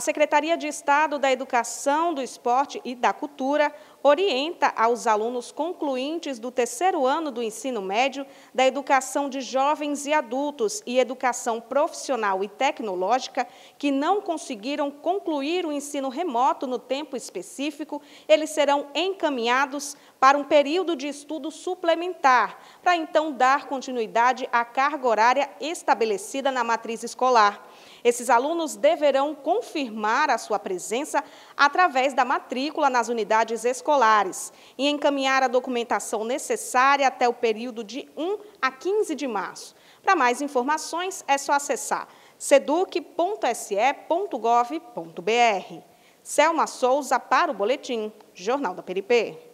A Secretaria de Estado da Educação, do Esporte e da Cultura orienta aos alunos concluintes do terceiro ano do ensino médio da educação de jovens e adultos e educação profissional e tecnológica que não conseguiram concluir o ensino remoto no tempo específico, eles serão encaminhados para um período de estudo suplementar, para então dar continuidade à carga horária estabelecida na matriz escolar. Esses alunos deverão confirmar confirmar a sua presença através da matrícula nas unidades escolares e encaminhar a documentação necessária até o período de 1 a 15 de março. Para mais informações, é só acessar seduc.se.gov.br. Selma Souza para o Boletim Jornal da Peripê.